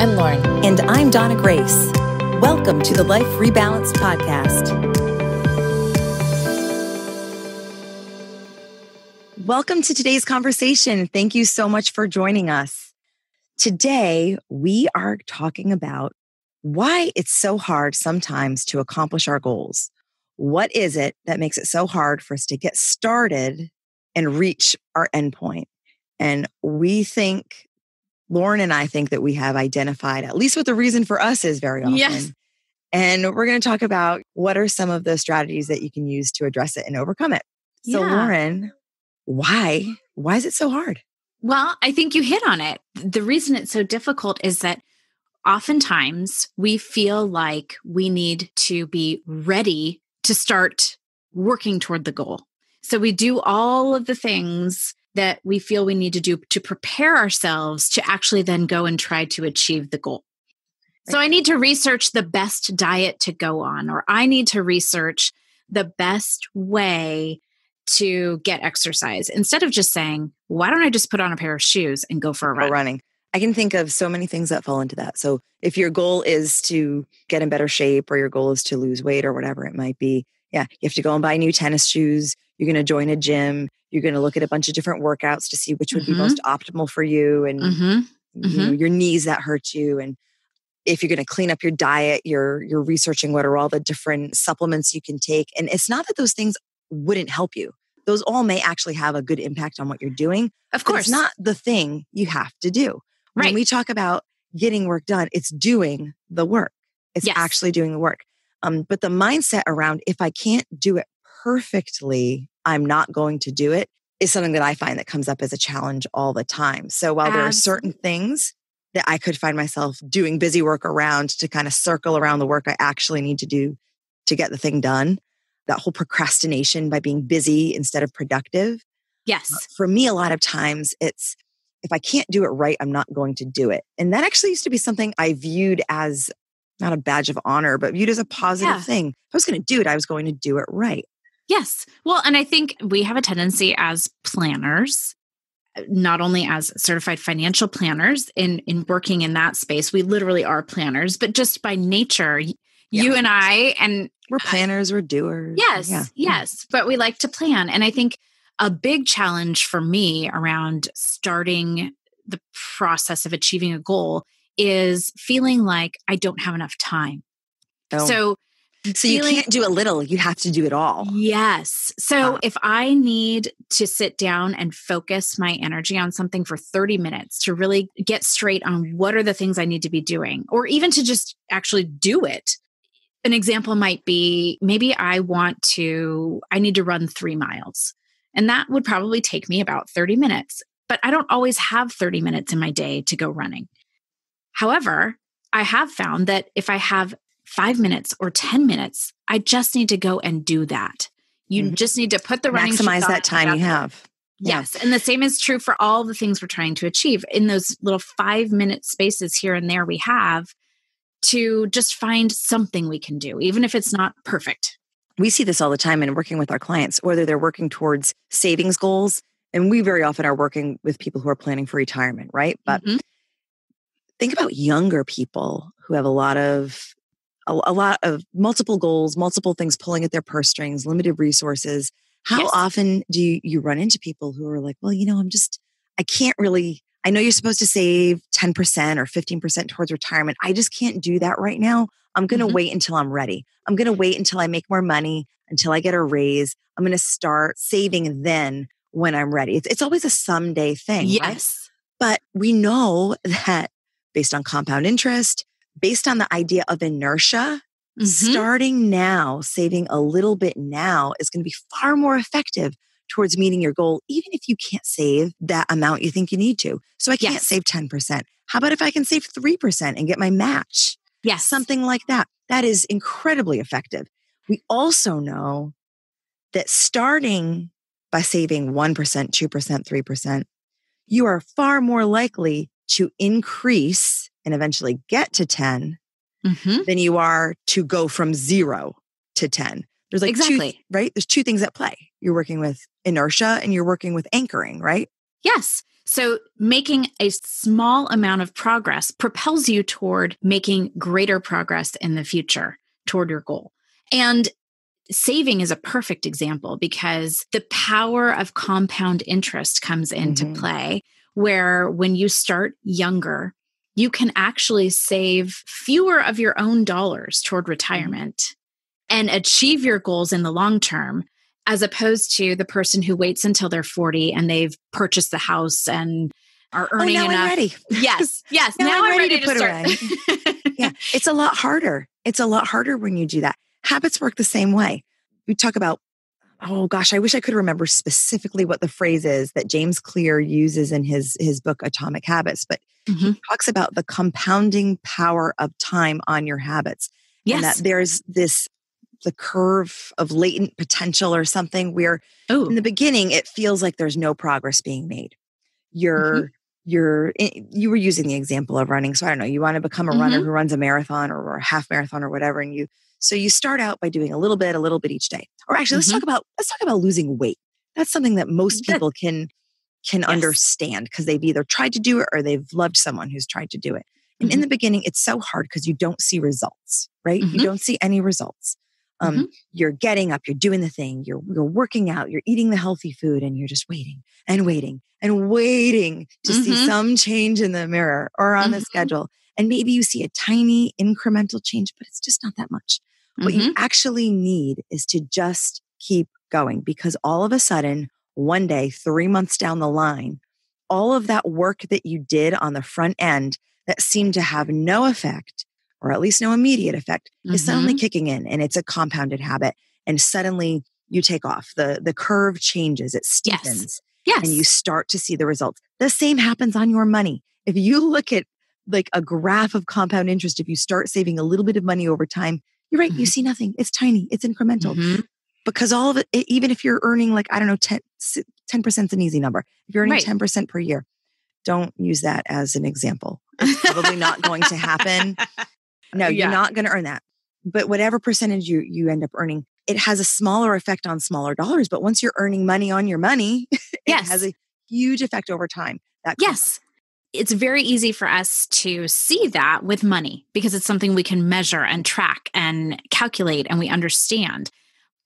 I'm Lauren. And I'm Donna Grace. Welcome to the Life Rebalanced Podcast. Welcome to today's conversation. Thank you so much for joining us. Today, we are talking about why it's so hard sometimes to accomplish our goals. What is it that makes it so hard for us to get started and reach our endpoint? And we think Lauren and I think that we have identified at least what the reason for us is very often. Yes. And we're going to talk about what are some of the strategies that you can use to address it and overcome it. So, yeah. Lauren, why? Why is it so hard? Well, I think you hit on it. The reason it's so difficult is that oftentimes we feel like we need to be ready to start working toward the goal. So we do all of the things that we feel we need to do to prepare ourselves to actually then go and try to achieve the goal. So I need to research the best diet to go on, or I need to research the best way to get exercise instead of just saying, why don't I just put on a pair of shoes and go for a run? running. I can think of so many things that fall into that. So if your goal is to get in better shape or your goal is to lose weight or whatever it might be, yeah, you have to go and buy new tennis shoes you're going to join a gym you're going to look at a bunch of different workouts to see which would mm-hmm. be most optimal for you and mm-hmm. You know, mm-hmm. your knees that hurt you and if you're going to clean up your diet you're you're researching what are all the different supplements you can take and it's not that those things wouldn't help you those all may actually have a good impact on what you're doing of course it's not the thing you have to do right. when we talk about getting work done it's doing the work it's yes. actually doing the work um, but the mindset around if i can't do it perfectly I'm not going to do it is something that I find that comes up as a challenge all the time. So while Absolutely. there are certain things that I could find myself doing busy work around to kind of circle around the work I actually need to do to get the thing done, that whole procrastination by being busy instead of productive. Uh, yes. For me, a lot of times it's if I can't do it right, I'm not going to do it. And that actually used to be something I viewed as not a badge of honor, but viewed as a positive yeah. thing. If I was going to do it, I was going to do it right. Yes. Well, and I think we have a tendency as planners uh, not only as certified financial planners in in working in that space we literally are planners but just by nature yeah. you and i and we're planners we're doers yes yeah. yes but we like to plan and i think a big challenge for me around starting the process of achieving a goal is feeling like i don't have enough time oh. so so Feeling, you can't do a little, you have to do it all. Yes. So wow. if I need to sit down and focus my energy on something for 30 minutes to really get straight on what are the things I need to be doing, or even to just actually do it. An example might be maybe I want to, I need to run three miles. And that would probably take me about 30 minutes. But I don't always have 30 minutes in my day to go running. However, I have found that if I have five minutes or 10 minutes. I just need to go and do that. You mm-hmm. just need to put the running maximize that time you have. Yes. And the same is true for all the things we're trying to achieve in those little five minute spaces here and there we have to just find something we can do, even if it's not perfect. We see this all the time in working with our clients, whether they're working towards savings goals. And we very often are working with people who are planning for retirement, right? But mm-hmm. think about younger people who have a lot of a, a lot of multiple goals, multiple things pulling at their purse strings, limited resources. How yes. often do you, you run into people who are like, well, you know, I'm just, I can't really, I know you're supposed to save 10% or 15% towards retirement. I just can't do that right now. I'm going to mm-hmm. wait until I'm ready. I'm going to wait until I make more money, until I get a raise. I'm going to start saving then when I'm ready. It's, it's always a someday thing. Yes. Right? But we know that based on compound interest, based on the idea of inertia, mm-hmm. starting now, saving a little bit now is going to be far more effective towards meeting your goal, even if you can't save that amount you think you need to. So I can't yes. save 10%. How about if I can save 3% and get my match? Yes. Something like that. That is incredibly effective. We also know that starting by saving 1%, 2%, 3%, you are far more likely to increase and eventually get to 10 mm-hmm. than you are to go from zero to 10. There's like exactly. two, right? There's two things at play. You're working with inertia and you're working with anchoring, right? Yes. So making a small amount of progress propels you toward making greater progress in the future toward your goal. And saving is a perfect example because the power of compound interest comes into mm-hmm. play where when you start younger you can actually save fewer of your own dollars toward mm-hmm. retirement and achieve your goals in the long term as opposed to the person who waits until they're 40 and they've purchased the house and are oh, earning oh, now enough. I'm ready. Yes. Yes. now, now, I'm, ready, ready, to, put away. yeah. It's a lot harder. It's a lot harder when you do that. Habits work the same way. We talk about oh gosh, I wish I could remember specifically what the phrase is that James Clear uses in his his book Atomic Habits, but mm-hmm. he talks about the compounding power of time on your habits. Yes. And that there's this the curve of latent potential or something where Ooh. in oh. the beginning it feels like there's no progress being made. You're mm-hmm. You're eh, you were using the example of running, so I don't know. You want to become a mm-hmm. runner who runs a marathon or a half marathon or whatever, and you so you start out by doing a little bit, a little bit each day. Or actually, let's mm-hmm. talk about let's talk about losing weight. That's something that most people can can yes. understand because they've either tried to do it or they've loved someone who's tried to do it. And mm-hmm. in the beginning, it's so hard because you don't see results, right? Mm-hmm. You don't see any results. Um, mm-hmm. You're getting up, you're doing the thing, you're, you're working out, you're eating the healthy food, and you're just waiting and waiting and waiting to see mm-hmm. some change in the mirror or on the mm-hmm. schedule. And maybe you see a tiny incremental change, but it's just not that much. Mm-hmm. What you mm-hmm. actually need is to just keep going because all of a sudden, one day, three months down the line, all of that work that you did on the front end that seemed to have no effect, or at least no immediate effect, mm-hmm. is suddenly mm-hmm. kicking in and it's a compounded habit. And suddenly you take off. The the curve changes, it steepens. Yes. Yes. And you start to see the results. The same happens on your money. If you look at like a graph of compound interest, if you start saving a little bit of money over time, you're right. Mm-hmm. You see nothing. It's tiny. It's incremental. Mm-hmm. Because all of it, even if you're earning like, I don't know, 10, 10% is an easy number. If you're earning right. 10% per year, don't use that as an example. It's probably not going to happen. Uh, no, yeah. you're not going to earn that. But whatever percentage you, you end up earning, it has a smaller effect on smaller dollars. But once you're earning money on your money, yes. it has a huge effect over time. That yes it's very easy for us to see that with money because it's something we can measure and track and calculate and we understand.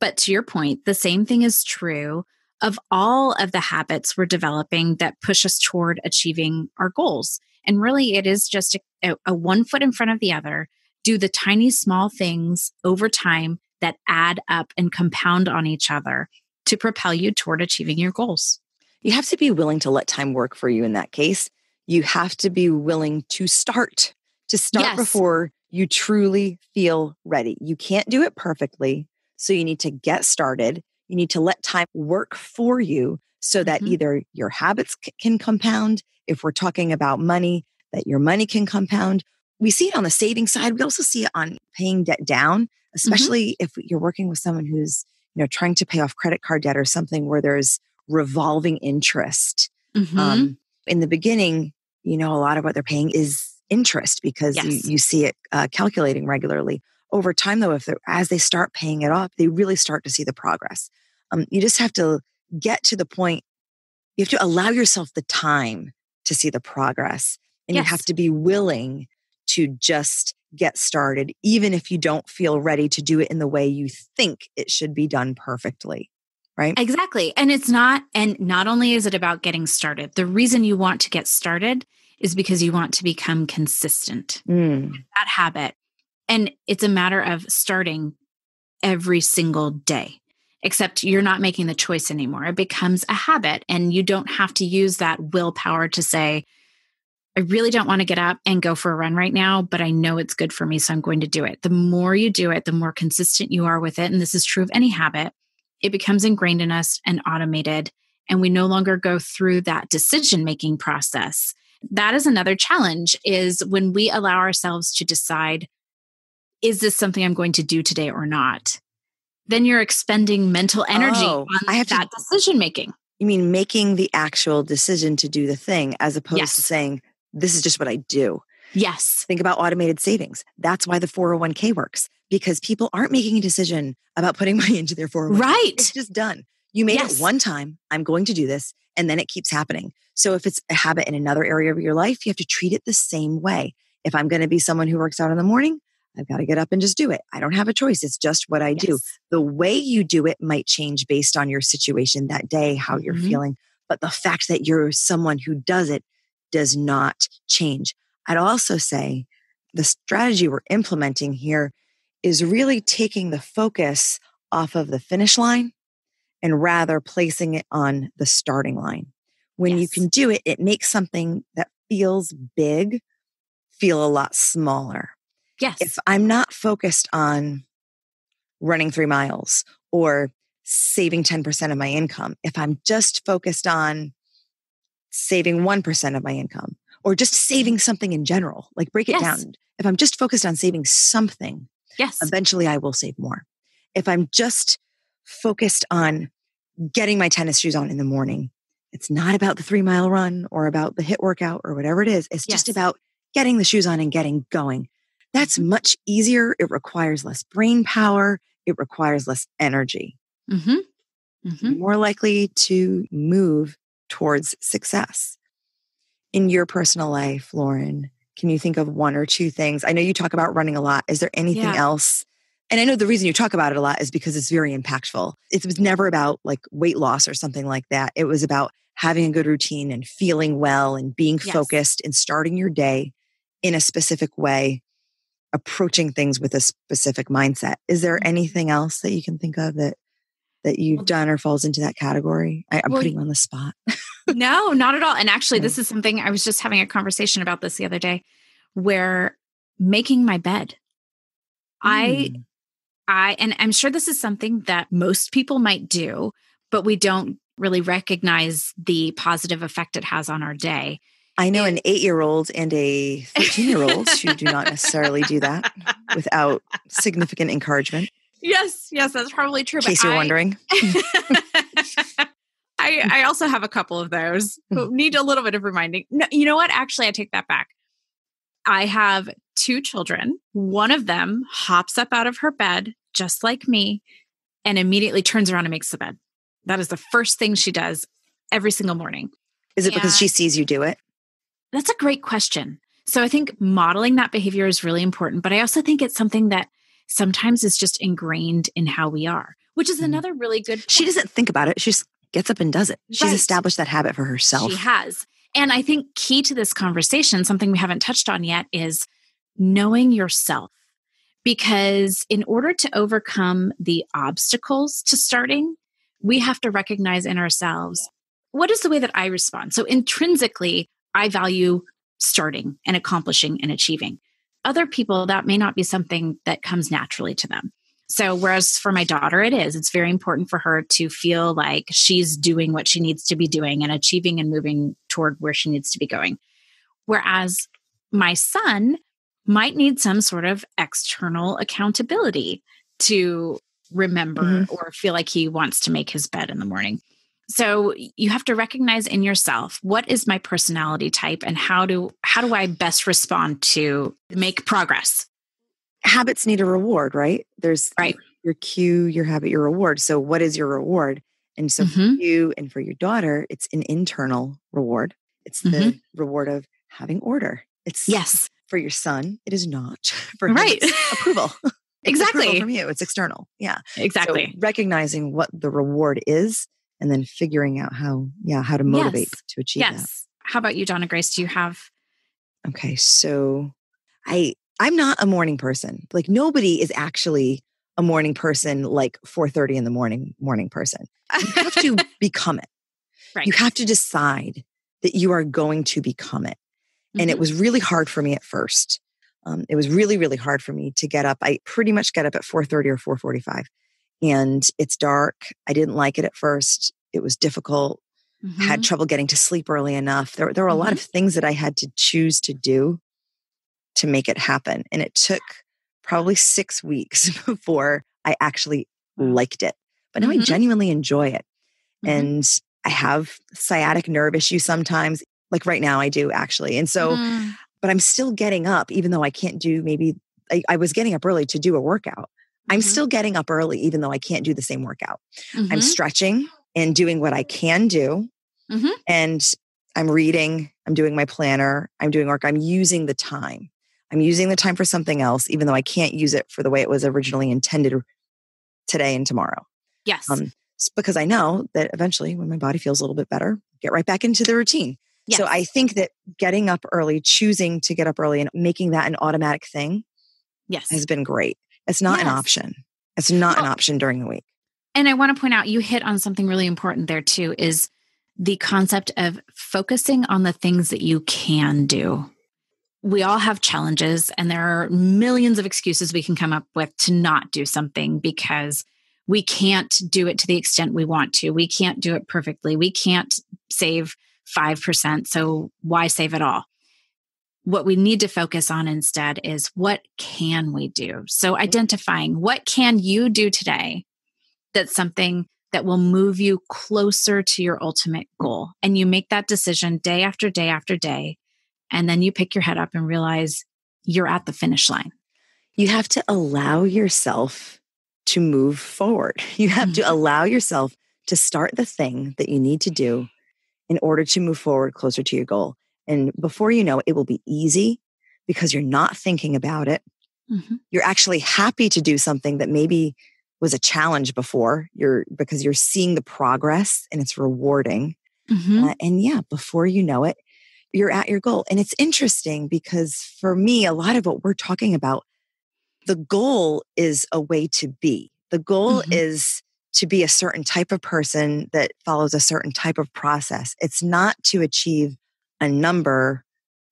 But to your point, the same thing is true of all of the habits we're developing that push us toward achieving our goals. And really, it is just a, a one foot in front of the other. Do the tiny, small things over time that add up and compound on each other to propel you toward achieving your goals. You have to be willing to let time work for you in that case you have to be willing to start, to start yes. before you truly feel ready. You can't do it perfectly. So you need to get started. You need to let time work for you so that mm-hmm. either your habits c- can compound, if we're talking about money, that your money can compound. We see it on the saving side. We also see it on paying debt down, mm-hmm. especially mm-hmm. if you're working with someone who's, you know, trying to pay off credit card debt or something where there's revolving interest. Mm-hmm. Um, in the beginning, you know, a lot of what they're paying is interest because yes. you, you, see it uh, calculating regularly. Over time, though, if as they start paying it off, they really start to see the progress. Um, you just have to get to the point. You have to allow yourself the time to see the progress, and yes. you have to be willing to just get started, even if you don't feel ready to do it in the way you think it should be done perfectly right? Exactly. And it's not, and not only is it about getting started, the reason you want to get started is because you want to become consistent mm. that habit. And it's a matter of starting every single day, except you're not making the choice anymore. It becomes a habit, and you don't have to use that willpower to say, I really don't want to get up and go for a run right now, but I know it's good for me. So I'm going to do it. The more you do it, the more consistent you are with it. And this is true of any habit it becomes ingrained in us and automated, and we no longer go through that decision making process. That is another challenge is when we allow ourselves to decide is this something I'm going to do today or not? Then you're expending mental energy oh, on I have that decision making. You mean making the actual decision to do the thing as opposed yes. to saying this is just what I do. Yes. Think about automated savings. That's why the 401k works because people aren't making a decision about putting money into their 401k. Right. It's just done. You made yes. it one time. I'm going to do this. And then it keeps happening. So if it's a habit in another area of your life, you have to treat it the same way. If I'm going to be someone who works out in the morning, I've got to get up and just do it. I don't have a choice. It's just what I yes. do. The way you do it might change based on your situation that day, how you're mm-hmm. feeling. But the fact that you're someone who does it does not change. I'd also say the strategy we're implementing here is really taking the focus off of the finish line and rather placing it on the starting line. When yes. you can do it, it makes something that feels big feel a lot smaller. Yes. If I'm not focused on running three miles or saving 10% of my income, if I'm just focused on saving 1% of my income or just saving something in general, like break it yes. down. If I'm just focused on saving something, Yes. Eventually I will save more. If I'm just focused on getting my tennis shoes on in the morning, it's not about the three mile run or about the hit workout or whatever it is. It's yes. just about getting the shoes on and getting going. That's mm-hmm. much easier. It requires less brain power. It requires less energy. Mm-hmm. Mm-hmm. More likely to move towards success. In your personal life, Lauren, can you think of one or two things? I know you talk about running a lot. Is there anything yeah. else? And I know the reason you talk about it a lot is because it's very impactful. It was never about like weight loss or something like that. It was about having a good routine and feeling well and being yes. focused and starting your day in a specific way, approaching things with a specific mindset. Is there mm-hmm. anything else that you can think of that that you've done or falls into that category? I, am well, putting on the spot no, not at all. And actually, this is something I was just having a conversation about this the other day where making my bed. Mm. I hmm. I and I'm sure this is something that most people might do, but we don't really recognize the positive effect it has on our day. I know an eight year old and a 13 year old who do not necessarily do that without significant encouragement. Yes, yes, that's probably true. In case you're I, wondering. I, I also have a couple of those mm-hmm. need a little bit of reminding. No, you know what? Actually, I take that back. I have two children. One of them hops up out of her bed, just like me, and immediately turns around and makes the bed. That is the first thing she does every single morning. Is it and because she sees you do it? That's a great question. So I think modeling that behavior is really important, but I also think it's something that sometimes is just ingrained in how we are, which is mm-hmm. another really good. Point. She doesn't think about it. She's gets up and does it. She's right. established that habit for herself. She has. And I think key to this conversation, something we haven't touched on yet, is knowing yourself. Because in order to overcome the obstacles to starting, we have to recognize in ourselves what is the way that I respond? So intrinsically, I value starting and accomplishing and achieving. Other people, that may not be something that comes naturally to them. So, whereas for my daughter, it is, it's very important for her to feel like she's doing what she needs to be doing and achieving and moving toward where she needs to be going. Whereas my son might need some sort of external accountability to remember mm-hmm. or feel like he wants to make his bed in the morning. So you have to recognize in yourself what is my personality type and how do how do I best respond to make progress habits need a reward, right? There's right. your cue, your habit, your reward. So what is your reward? And so mm-hmm. for you and for your daughter, it's an internal reward. It's mm-hmm. the reward of having order. It's yes. For your son, it is not for right. approval. exactly. Approval from you. It's external. Yeah. Exactly. So recognizing what the reward is and then figuring out how, yeah, how to motivate yes. to achieve yes. that. How about you, Donna Grace? Do you have Okay, so I I'm not a morning person. Like nobody is actually a morning person like 4:30 in the morning morning person. You have to become it. Right. You have to decide that you are going to become it. And mm-hmm. it was really hard for me at first. Um, it was really really hard for me to get up. I pretty much get up at 4:30 or 4:45 and it's dark. I didn't like it at first. It was difficult. Mm-hmm. Had trouble getting to sleep early enough. There, there were a mm-hmm. lot of things that I had to choose to do to make it happen. And it took probably six weeks before I actually liked it. But now mm-hmm. I genuinely enjoy it. Mm-hmm. And I have sciatic nerve issues sometimes, like right now I do actually. And so, mm. but I'm still getting up, even though I can't do maybe, I, I was getting up early to do a workout. I'm mm-hmm. still getting up early, even though I can't do the same workout. I'm mm-hmm. stretching and doing what I can do. Mm-hmm. And I'm reading, I'm doing my planner, I'm doing work, I'm using the time. I'm using the time for something else, even though I can't use it for the way it was originally intended today and tomorrow. Yes. Um, because I know that eventually when my body feels a little bit better, get right back into the routine. Yes. So I think that getting up early, choosing to get up early and making that an automatic thing yes. has been great. It's not yes. an option. It's not well, an option during the week. And I want to point out you hit on something really important there too is the concept of focusing on the things that you can do we all have challenges, and there are millions of excuses we can come up with to not do something because we can't do it to the extent we want to. We can't do it perfectly. We can't save 5%. So why save it all? What we need to focus on instead is what can we do? So identifying what can you do today that's something that will move you closer to your ultimate goal. And you make that decision day after day after day and then you pick your head up and realize you're at the finish line. You have to allow yourself to move forward. You have mm-hmm. to allow yourself to start the thing that you need to do in order to move forward closer to your goal. And before you know it, it will be easy because you're not thinking about it. Mm-hmm. You're actually happy to do something that maybe was a challenge before. You're because you're seeing the progress and it's rewarding. Mm-hmm. Uh, and yeah, before you know it, you're at your goal. And it's interesting because for me, a lot of what we're talking about, the goal is a way to be. The goal mm-hmm. is to be a certain type of person that follows a certain type of process. It's not to achieve a number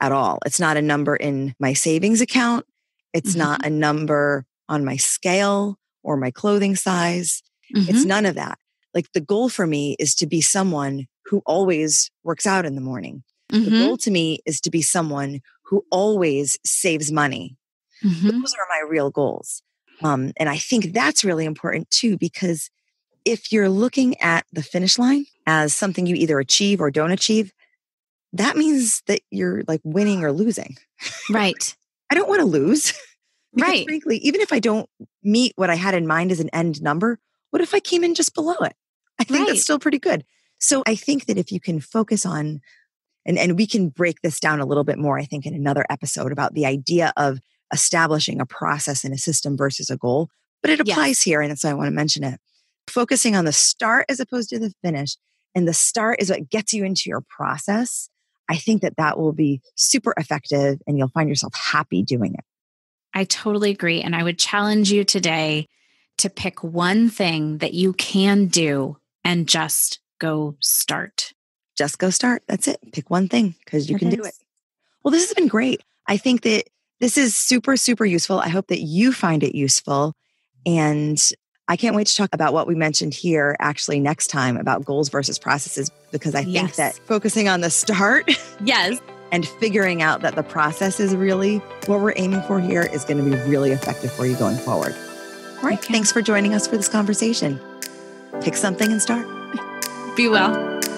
at all. It's not a number in my savings account. It's mm-hmm. not a number on my scale or my clothing size. Mm-hmm. It's none of that. Like the goal for me is to be someone who always works out in the morning, Mm-hmm. The goal to me is to be someone who always saves money. Mm-hmm. Those are my real goals. Um, and I think that's really important too, because if you're looking at the finish line as something you either achieve or don't achieve, that means that you're like winning or losing. Right. I don't want to lose. right. Frankly, even if I don't meet what I had in mind as an end number, what if I came in just below it? I think right. that's still pretty good. So I think that if you can focus on and, and we can break this down a little bit more, I think, in another episode about the idea of establishing a process and a system versus a goal. But it applies yeah. here. And so I want to mention it. Focusing on the start as opposed to the finish. And the start is what gets you into your process. I think that that will be super effective and you'll find yourself happy doing it. I totally agree. And I would challenge you today to pick one thing that you can do and just go start just go start. That's it. Pick one thing because you can is. do it. Well, this has been great. I think that this is super, super useful. I hope that you find it useful. And I can't wait to talk about what we mentioned here actually next time about goals versus processes because I think yes. that focusing on the start. Yes. and figuring out that the process is really what we're aiming for here is going to be really effective for you going forward. All right. Thanks for joining us for this conversation. Pick something and start. Be well.